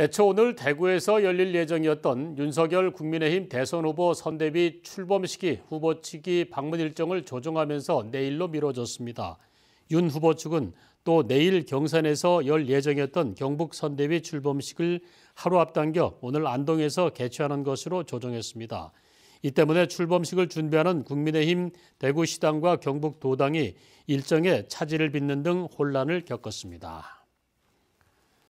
애초 오늘 대구에서 열릴 예정이었던 윤석열 국민의힘 대선 후보 선대위 출범식이 후보 측이 방문 일정을 조정하면서 내일로 미뤄졌습니다. 윤 후보 측은 또 내일 경산에서 열 예정이었던 경북 선대위 출범식을 하루 앞당겨 오늘 안동에서 개최하는 것으로 조정했습니다. 이 때문에 출범식을 준비하는 국민의힘 대구시당과 경북도당이 일정에 차질을 빚는 등 혼란을 겪었습니다.